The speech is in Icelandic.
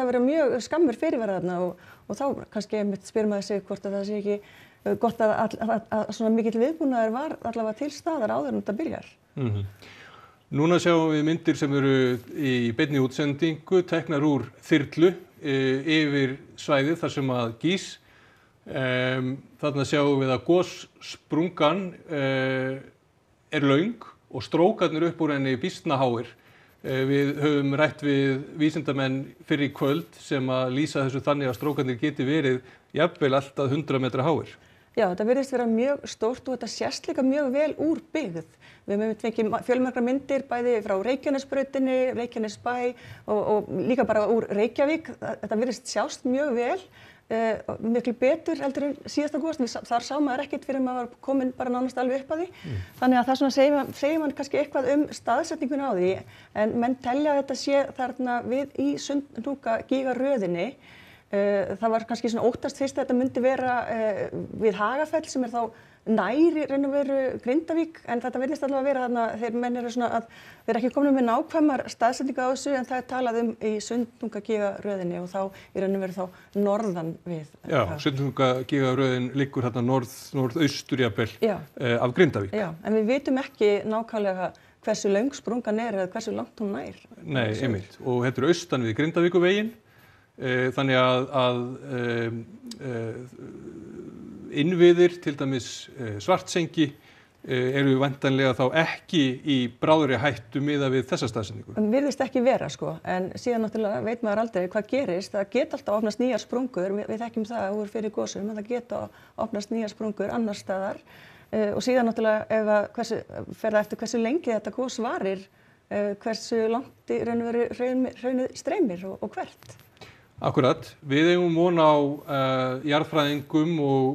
að vera mjög skammur fyrirverða þarna og, og þá kannski spyr maður sig hvort að það sé ekki eh, gott að, að, að, að svona mikill viðbúnaður var allavega til staðar áður en þetta byrjar. Mm -hmm. Núna sjáum við myndir sem eru í beinni útsendingu, teknar úr þyrlu e, yfir svæði þar sem að gís. E, þarna sjáum við að góssprungan e, eh, er laung og strókarnir upp úr henni bísnaháir. Eh, við höfum rætt við vísindamenn fyrir í kvöld sem að lýsa þessu þannig að strókanir geti verið jafnveil alltaf 100 metra háir. Já, þetta verðist vera mjög stórt og þetta sérst líka mjög vel úr byggð. Við hefum fengið fjölmargra myndir bæði frá Reykjanesbröðinni, Reykjanesbæ og, og líka bara úr Reykjavík. Þetta verðist sjást mjög vel Eh, miklu betur heldur en síðasta góðast þar sá maður ekkert fyrir að maður var komin bara nánast alveg upp að því mm. þannig að það svona segir mann, segir mann kannski eitthvað um staðsetninguna á því en menn tellja þetta sé þarna við í sundnúka gígaröðinni eh, það var kannski svona óttast fyrst að þetta myndi vera eh, við Hagafell sem er þá næri raun og veru Grindavík en þetta verðist allavega að vera þarna þeir menn eru svona að þeir eru ekki komin með nákvæmar staðsendinga á þessu en það er talað um í sundungagigaröðinni og þá í raun og veru þá norðan við. Já, eh, sundungagigaröðin liggur hérna norð, norðausturjabel eh, af Grindavík. Já, en við vitum ekki nákvæmlega hversu lang sprungan er eða hversu langt hún nær. Nei, einmitt. Og þetta eru austan við Grindavíkuveginn eh, Þannig að, að e, e, innviðir til dæmis eh, Svartsengi eh, eru væntanlega þá ekki í bráðri hættu miðað við þessa staðsetningu? Virðist ekki vera sko en síðan náttúrulega veit maður aldrei hvað gerist það geta alltaf opnast nýjar sprungur við, við þekkjum það úr fyrir góðsum það geta opnast nýjar sprungur annar staðar uh, og síðan náttúrulega ef að hversu, fer það eftir hversu lengi þetta góðs varir uh, hversu langt í raun og veru raunuð streymir og, og hvert? Akkurat, við eigum vona á uh, jarðfræðingum og